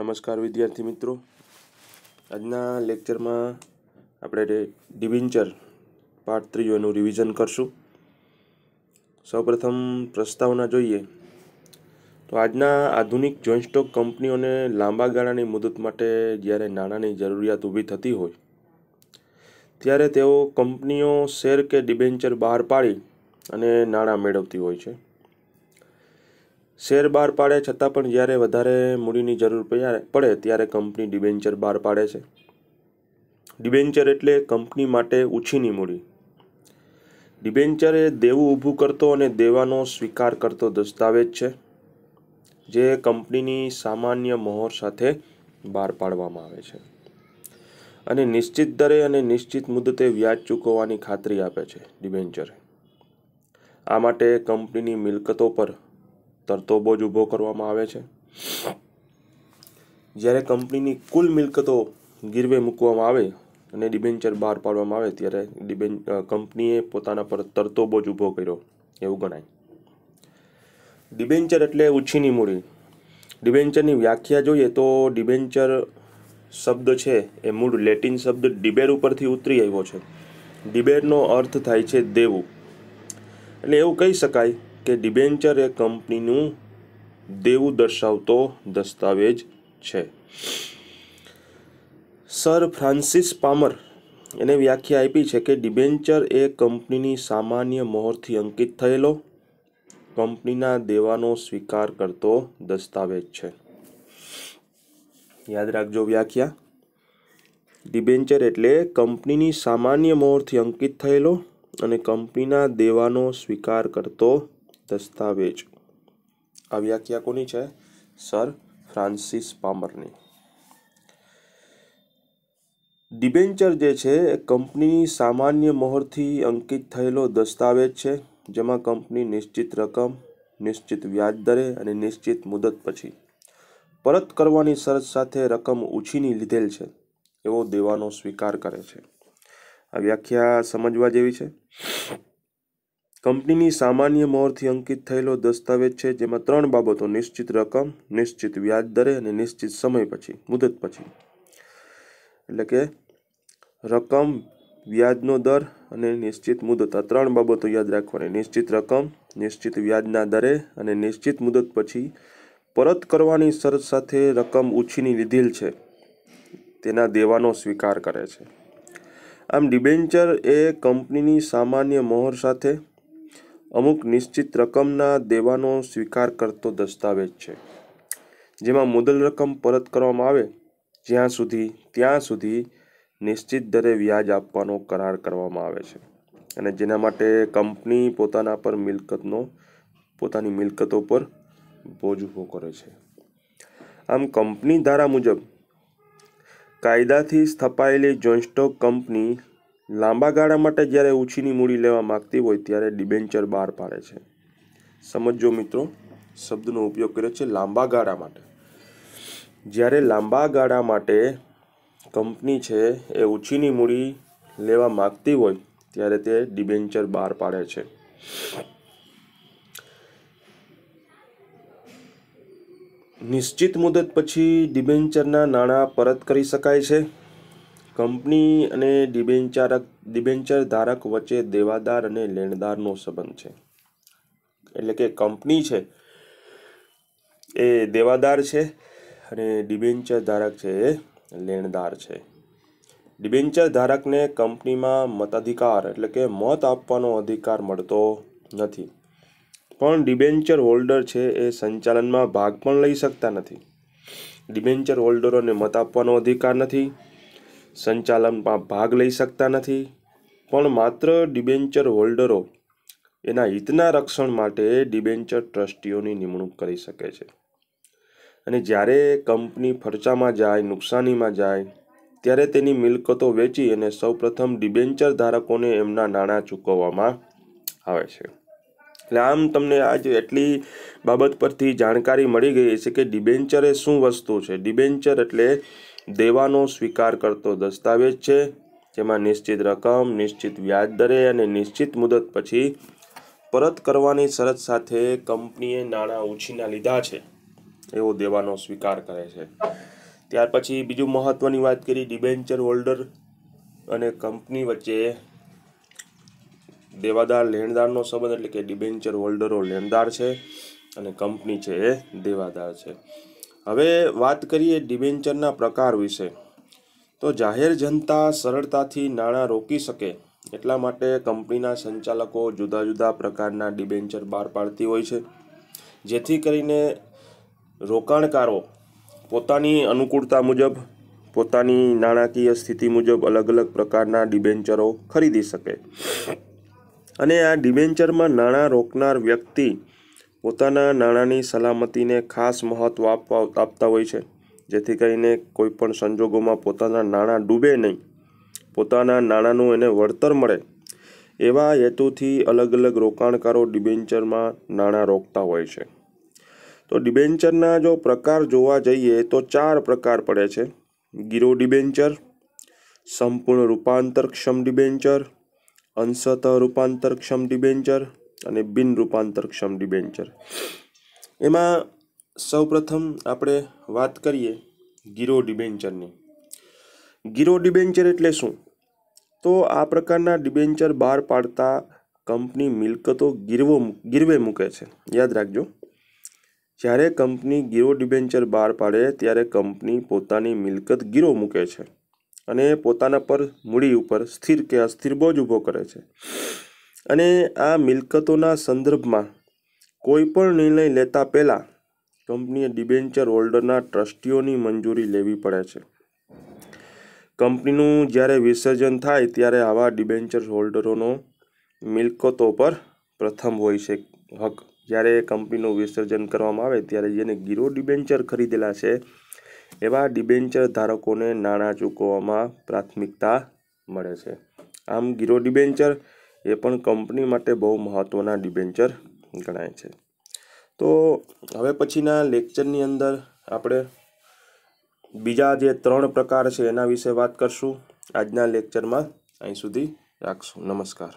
નમસ્કાર વિદ્યાર્થી મિત્રો આજના લેક્ચરમાં આપણે ડિબિન્ચર પાર્ટ થ્રી એનું રિવિઝન કરશું સૌપ્રથમ પ્રસ્તાવના જોઈએ તો આજના આધુનિક જોઈન્ટ સ્ટોક કંપનીઓને લાંબા ગાળાની મુદત માટે જ્યારે નાણાંની જરૂરિયાત ઊભી થતી હોય ત્યારે તેઓ કંપનીઓ શેર કે ડિબેન્ચર બહાર પાડી અને નાણાં મેળવતી હોય છે શેર બહાર પાડે છતાં પણ જ્યારે વધારે મૂડીની જરૂર પડે ત્યારે કંપની ડિબેન્ચર બહાર પાડે છે ડિબેન્ચર એટલે કંપની માટે ઉછીની મૂડી ડિબેન્ચર એ દેવું ઊભું કરતો અને દેવાનો સ્વીકાર કરતો દસ્તાવેજ છે જે કંપનીની સામાન્ય મહોર સાથે બહાર પાડવામાં આવે છે અને નિશ્ચિત દરે અને નિશ્ચિત મુદતે વ્યાજ ચૂકવવાની ખાતરી આપે છે ડિબેન્ચર આ માટે કંપનીની મિલકતો પર તરતોબોજ ઊભો કરવામાં આવે છે જ્યારે કંપનીની કુલ મિલકતો ગીરવે મૂકવામાં આવે અને ડિબેન્ચર બહાર પાડવામાં આવે ત્યારે ડિબેન કંપનીએ પોતાના પર તરતોબોજ ઊભો કર્યો એવું ગણાય ડિબેન્ચર એટલે ઉછીની મૂડી ડિબેન્ચરની વ્યાખ્યા જોઈએ તો ડિબેન્ચર શબ્દ છે એ મૂળ લેટિન શબ્દ ડિબેર ઉપરથી ઉતરી આવ્યો છે ડિબેરનો અર્થ થાય છે દેવું એટલે એવું કહી શકાય કે ડિબેન્ચર એ કંપનીનું દેવું દર્શાવતો દસ્તાવેજ છે સર ફ્રાન્સિસ પામર એને વ્યાખ્યા આપી છે કે ડિબેન્ચર એ કંપનીની સામાન્ય મોહરથી અંકિત થયેલો કંપનીના દેવાનો સ્વીકાર કરતો દસ્તાવેજ છે યાદ રાખજો વ્યાખ્યા ડિબેન્ચર એટલે કંપનીની સામાન્ય મોહરથી અંકિત થયેલો અને કંપનીના દેવાનો સ્વીકાર કરતો દસ્તાવેજ આ વ્યાખ્યા કોની છે સર ફ્રાન્સિસ પામરની ડિબેન્ચર જે છે એ કંપનીની સામાન્ય મોહરથી અંકિત થયેલો દસ્તાવેજ છે જેમાં કંપની નિશ્ચિત રકમ નિશ્ચિત વ્યાજ દરે અને નિશ્ચિત મુદત પછી પરત કરવાની શરત સાથે રકમ ઉછીની લીધેલ છે એવો દેવાનો સ્વીકાર કરે છે આ વ્યાખ્યા સમજવા જેવી છે કંપનીની સામાન્ય મોરથી અંકિત થયેલો દસ્તાવેજ છે જેમાં ત્રણ બાબતો નિશ્ચિત રકમ નિશ્ચિત વ્યાજ દરે અને નિશ્ચિત સમય પછી મુદત પછી એટલે કે રકમ વ્યાજનો દર અને નિશ્ચિત મુદત આ ત્રણ બાબતો યાદ રાખવાની નિશ્ચિત રકમ નિશ્ચિત વ્યાજના દરે અને નિશ્ચિત મુદત પછી પરત કરવાની શરત સાથે રકમ ઉછીની લીધેલ છે તેના દેવાનો સ્વીકાર કરે છે આમ ડિબેન્ચર એ કંપનીની સામાન્ય મોહર સાથે અમુક નિશ્ચિત રકમના દેવાનો સ્વીકાર કરતો દસ્તાવેજ છે જેમાં મુદલ રકમ પરત કરવામાં આવે જ્યાં સુધી ત્યાં સુધી નિશ્ચિત દરે વ્યાજ આપવાનો કરાર કરવામાં આવે છે અને જેના માટે કંપની પોતાના પર મિલકતનો પોતાની મિલકતો પર બોજ ઊભો કરે છે આમ કંપની ધારા મુજબ કાયદાથી સ્થપાયેલી જોઈન્ટ સ્ટોક કંપની લાંબા ગાળા માટે જ્યારે ઉછીની મૂડી લેવા માગતી હોય ત્યારે ડિબેન્ચર બહાર પાડે છે સમજો મિત્રો શબ્દનો ઉપયોગ કર્યો છે લાંબા ગાળા માટે જ્યારે લાંબા ગાળા માટે કંપની છે એ ઉછીની મૂડી લેવા માગતી હોય ત્યારે તે ડિબેન્ચર બહાર પાડે છે નિશ્ચિત મુદત પછી ડિબેન્ચરના નાણાં પરત કરી શકાય છે કંપની અને ડિબેન્ચરક ડિબેન્ચર ધારક વચ્ચે દેવાદાર અને લેણદારનો સંબંધ છે એટલે કે કંપની છે એ દેવાદાર છે અને ડિબેન્ચર ધારક છે એ લેણદાર છે ડિબેન્ચર ધારકને કંપનીમાં મતાધિકાર એટલે કે મત આપવાનો અધિકાર મળતો નથી પણ ડિબેન્ચર હોલ્ડર છે એ સંચાલનમાં ભાગ પણ લઈ શકતા નથી ડિબેન્ચર હોલ્ડરોને મત આપવાનો અધિકાર નથી સંચાલનમાં ભાગ લઈ શકતા નથી પણ માત્ર ડિબેન્ચર હોલ્ડરો એના હિતના રક્ષણ માટે ડિબેન્ચર ટ્રસ્ટીઓની નિમણૂક કરી શકે છે અને જ્યારે કંપની ફરચામાં જાય નુકસાનીમાં જાય ત્યારે તેની મિલકતો વેચી અને સૌપ્રથમ ડિબેન્ચર ધારકોને એમના નાણાં ચૂકવવામાં આવે છે એટલે આમ તમને આજ એટલી બાબત પરથી જાણકારી મળી ગઈ છે કે ડિબેન્ચર એ શું વસ્તુ છે ડિબેન્ચર એટલે દેવાનો સ્વીકાર કરતો દસ્તાવેજ છે જેમાં નિશ્ચિત રકમ નિશ્ચિત વ્યાજ દરે અને નિશ્ચિત મુદત પછી પરત કરવાની શરત સાથે કંપનીએ નાણાં ઉછીના લીધા છે એવો દેવાનો સ્વીકાર કરે છે ત્યાર પછી બીજું મહત્ત્વની વાત કરી ડિબેન્ચર હોલ્ડર અને કંપની વચ્ચે દેવાદાર લેણદારનો સંબંધ એટલે કે ડિબેન્ચર હોલ્ડરો લેણદાર છે અને કંપની છે એ દેવાદાર છે હવે વાત કરીએ ડિબેન્ચરના પ્રકાર વિશે તો જાહેર જનતા સરળતાથી નાણાં રોકી શકે એટલા માટે કંપનીના સંચાલકો જુદા જુદા પ્રકારના ડિબેન્ચર બહાર પાડતી હોય છે જેથી કરીને રોકાણકારો પોતાની અનુકૂળતા મુજબ પોતાની નાણાકીય સ્થિતિ મુજબ અલગ અલગ પ્રકારના ડિબેન્ચરો ખરીદી શકે અને આ ડિબેન્ચરમાં નાણાં રોકનાર વ્યક્તિ પોતાના નાણાંની સલામતીને ખાસ મહત્ત્વ આપવા આપતા હોય છે જેથી કરીને કોઈપણ સંજોગોમાં પોતાના નાણાં ડૂબે નહીં પોતાના નાણાંનું એને વળતર મળે એવા હેતુથી અલગ અલગ રોકાણકારો ડિબેન્ચરમાં નાણાં રોકતા હોય છે તો ડિબેન્ચરના જો પ્રકાર જોવા જઈએ તો ચાર પ્રકાર પડે છે ગીરો ડિબેન્ચર સંપૂર્ણ રૂપાંતરક્ષમ ડિબેન્ચર અંશત રૂપાંતરક્ષમ ડિબેન્ચર અને બિન રૂપાંતરક્ષમ ડિબેન્ચર એમાં સૌપ્રથમ આપણે વાત કરીએ ગીરો ડિબેન્ચરની ગીરો ડિબેન્ચર એટલે શું તો આ પ્રકારના ડિબેન્ચર બહાર પાડતા કંપની મિલકતો ગીરવો ગીરવે મૂકે છે યાદ રાખજો જ્યારે કંપની ગીરો ડિબેન્ચર બહાર પાડે ત્યારે કંપની પોતાની મિલકત ગીરો મૂકે છે અને પોતાના પર મૂડી ઉપર સ્થિર કે અસ્થિર બોજ ઊભો કરે છે અને આ મિલકતોના સંદર્ભમાં કોઈ પણ નિર્ણય લેતા પહેલાં કંપનીએ ડિબેન્ચર હોલ્ડરના ટ્રસ્ટીઓની મંજૂરી લેવી પડે છે કંપનીનું જ્યારે વિસર્જન થાય ત્યારે આવા ડિબેન્ચર હોલ્ડરોનો મિલકતો પર પ્રથમ હોય છે હક જ્યારે કંપનીનું વિસર્જન કરવામાં આવે ત્યારે જેને ગીરો ડિબેન્ચર ખરીદેલા છે એવા ડિબેન્ચર ધારકોને નાણાં ચૂકવવામાં પ્રાથમિકતા મળે છે આમ ગીરો ડિબેન્ચર એ પણ કંપની માટે બહુ મહત્ત્વના ડિબેન્ચર ગણાય છે તો હવે પછીના લેક્ચરની અંદર આપણે બીજા જે ત્રણ પ્રકાર છે એના વિશે વાત કરશું આજના લેક્ચરમાં અહીં સુધી રાખશું નમસ્કાર